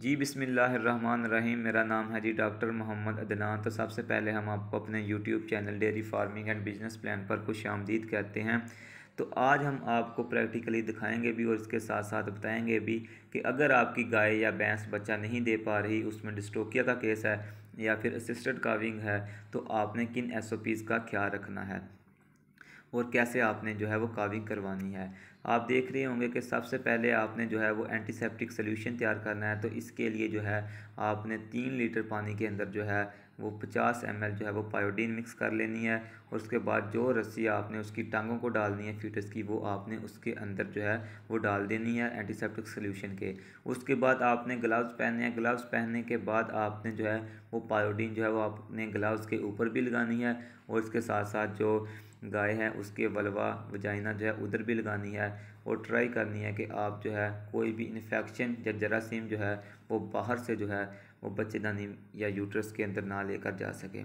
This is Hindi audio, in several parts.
जी बिसमीम मेरा नाम है जी डॉक्टर मोहम्मद अदनान तो सबसे पहले हम आपको अपने YouTube channel dairy farming and business plan पर खुश आमदीद कहते हैं तो आज हम आपको प्रैक्टिकली दिखाएंगे भी और इसके साथ साथ बताएंगे भी कि अगर आपकी गाय या भैंस बच्चा नहीं दे पा रही उसमें डिस्टोकिया का केस है या फिर असिस्टेड काविंग है तो आपने किन एस का ख्याल रखना है और कैसे आपने जो है वो काविंग करवानी है आप देख रहे होंगे कि सबसे पहले आपने जो है वो एंटीसेप्टिक सोल्यूशन तैयार करना है तो इसके लिए जो है आपने तीन लीटर पानी के अंदर जो है वो पचास एम जो है वो पायोडीन मिक्स कर लेनी है और उसके बाद जो रस्सी आपने उसकी टांगों को डालनी है फ्यूटस की वो आपने उसके अंदर जो है वो डाल देनी है एंटीसेप्टिक सोल्यूशन के उसके बाद आपने ग्लव्स पहनने हैं ग्लव्स पहनने के बाद आपने जो है वो पायोडीन जो है वो आपने ग्लव्स के ऊपर भी लगानी है और इसके साथ साथ जो गाय है उसके बलवा वजाइना जो है उधर भी लगानी है और ट्राई करनी है कि आप जो है कोई भी इन्फेक्शन या जरासीम जो है वो बाहर से जो है वो बच्चेदानी या यूट्रस के अंदर ना लेकर जा सकें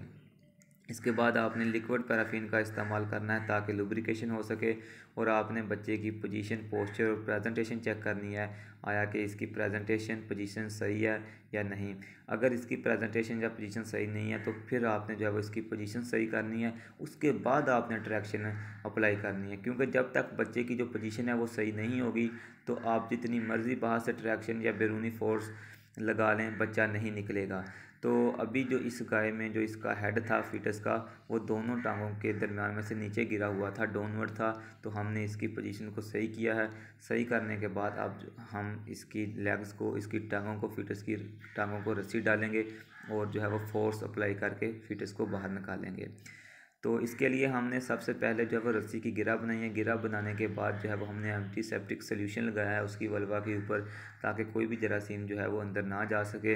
इसके बाद आपने लिक्विड पैराफिन का इस्तेमाल करना है ताकि लुब्रिकेशन हो सके और आपने बच्चे की पोजीशन पोस्चर और प्रेजेंटेशन चेक करनी है आया कि इसकी प्रेजेंटेशन पोजीशन सही है या नहीं अगर इसकी प्रेजेंटेशन या पोजीशन सही नहीं है तो फिर आपने जो है वो इसकी पोजीशन सही करनी है उसके बाद आपने ट्रैक्शन अप्लाई करनी है क्योंकि जब तक बच्चे की जो पोजिशन है वो सही नहीं होगी तो आप जितनी मर्ज़ी बाहर से ट्रैक्शन या बैरूनी फोर्स लगा लें बच्चा नहीं निकलेगा तो अभी जो इस गाय में जो इसका हेड था फीटस का वो दोनों टांगों के दरम्यान में से नीचे गिरा हुआ था डाउनवर्ड था तो हमने इसकी पोजीशन को सही किया है सही करने के बाद अब हम इसकी लेग्स को इसकी टांगों को फीटस की टांगों को रस्सी डालेंगे और जो है वो फोर्स अप्लाई करके फीटस को बाहर निकालेंगे तो इसके लिए हमने सबसे पहले जो है वो रस्सी की गिरा बनाई है गिरा बनाने के बाद जो है वो हमने एंटीसेप्टिक सोल्यूशन लगाया है उसकी वलवा के ऊपर ताकि कोई भी जरासीम जो है वो अंदर ना जा सके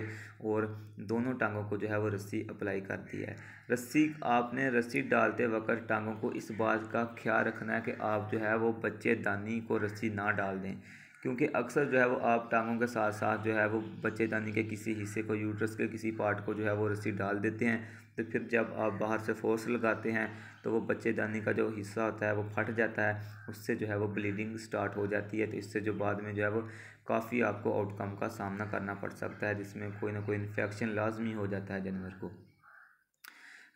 और दोनों टांगों को जो है वो रस्सी अप्लाई कर दी है रस्सी आपने रस्सी डालते वक्त टांगों को इस बात का ख्याल रखना है कि आप जो है वो बच्चे दानी को रस्सी ना डाल दें क्योंकि अक्सर जो है वो आप टांगों के साथ साथ जो है वो बच्चेदानी के किसी हिस्से को यूट्रस के किसी पार्ट को जो है वो रस्सी डाल देते हैं तो फिर जब आप बाहर से फोर्स लगाते हैं तो वो बच्चेदानी का जो हिस्सा होता है वो फट जाता है उससे जो है वो ब्लीडिंग स्टार्ट हो जाती है तो इससे जो बाद में जो है वो काफ़ी आपको आउटकम का सामना करना पड़ सकता है जिसमें कोई ना कोई इन्फेक्शन लाजमी हो जाता है जानवर को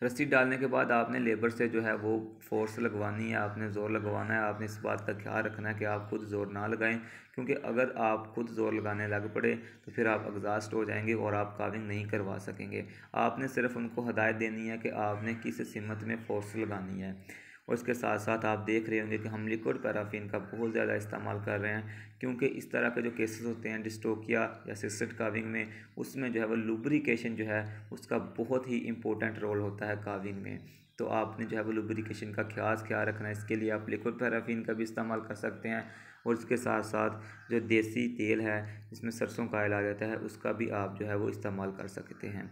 रस्सी डालने के बाद आपने लेबर से जो है वो फोर्स लगवानी है आपने ज़ोर लगवाना है आपने इस बात का ख्याल रखना है कि आप खुद ज़ोर ना लगाएं क्योंकि अगर आप खुद ज़ोर लगाने लग पड़े तो फिर आप एग्जास्ट हो जाएंगे और आप काविंग नहीं करवा सकेंगे आपने सिर्फ उनको हदायत देनी है कि आपने किस सिमत में फोर्स लगानी है और इसके साथ साथ आप देख रहे होंगे कि हम लिक्विड पैराफिन का बहुत ज़्यादा इस्तेमाल कर रहे हैं क्योंकि इस तरह के जो केसेस होते हैं डिस्टोकिया या सिस्ट काविंग में उसमें जो है वो लुब्रिकेशन जो है उसका बहुत ही इंपॉर्टेंट रोल होता है काविंग में तो आपने जो है वो लुब्रिकेशन का ख्यास ख्याल रखना है इसके लिए आप लिक्विड पैराफिन का भी इस्तेमाल कर सकते हैं और इसके साथ साथ जो देसी तेल है जिसमें सरसों का आ जाता है उसका भी आप जो है वो इस्तेमाल कर सकते हैं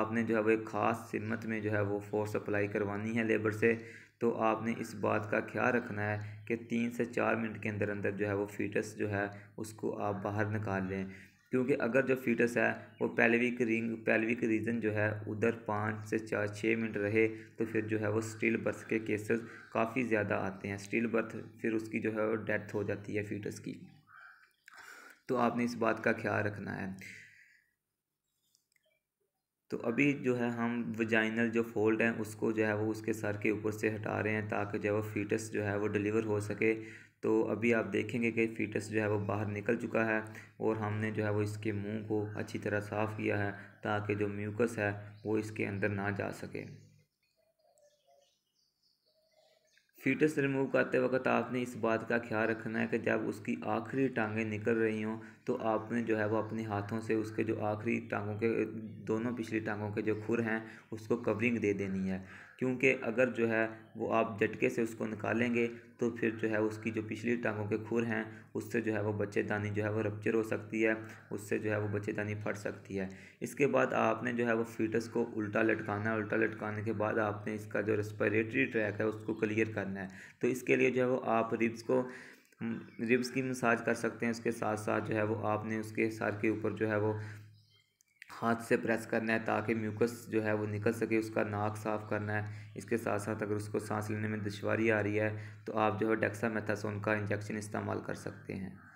आपने जो है वो एक ख़ास सिमत में जो है वो फोर्स अप्लाई करवानी है लेबर से तो आपने इस बात का ख्याल रखना है कि तीन से चार मिनट के अंदर अंदर जो है वो फीटस जो है उसको आप बाहर निकाल लें क्योंकि अगर जो फीटस है वो पैलविक रिंग पैलविक रीजन जो है उधर पाँच से चार छः मिनट रहे तो फिर जो है वो स्टील बर्थ के केसेस काफ़ी ज़्यादा आते हैं स्टील बर्थ फिर उसकी जो है वो डेथ हो जाती है फीटस की तो आपने इस बात का ख्याल रखना है तो अभी जो है हम वजाइनल जो फोल्ड है उसको जो है वो उसके सर के ऊपर से हटा रहे हैं ताकि जो है वो फीटस जो है वो डिलीवर हो सके तो अभी आप देखेंगे कि फीटस जो है वो बाहर निकल चुका है और हमने जो है वो इसके मुंह को अच्छी तरह साफ़ किया है ताकि जो म्यूकस है वो इसके अंदर ना जा सके फीटस रिमूव करते वक्त आपने इस बात का ख्याल रखना है कि जब उसकी आखिरी टांगें निकल रही हों तो आपने जो है वो अपने हाथों से उसके जो आखिरी टांगों के दोनों पिछली टांगों के जो खुर हैं उसको कवरिंग दे देनी है क्योंकि अगर जो है वो आप झटके से उसको निकालेंगे तो फिर जो है उसकी जो पिछली टांगों के खुर हैं उससे जो है वो बच्चेदानी जो है वो रपच्चर हो सकती है उससे जो है वो बच्चेदानी फट सकती है इसके बाद आपने जो है वो फीटस को उल्टा लटकाना है उल्टा लटकाने के बाद आपने इसका जो रेस्परेटरी ट्रैक है उसको क्लियर करना है तो इसके लिए जो है वो आप रिब्स को रिब्स हम्म, की मसाज कर सकते हैं उसके साथ साथ जो है वो आपने उसके सर के ऊपर जो है वो हाथ से प्रेस करना है ताकि म्यूकस जो है वो निकल सके उसका नाक साफ़ करना है इसके साथ साथ अगर उसको सांस लेने में दुशारी आ रही है तो आप जो है डेक्सा मेथासोन का इंजेक्शन इस्तेमाल कर सकते हैं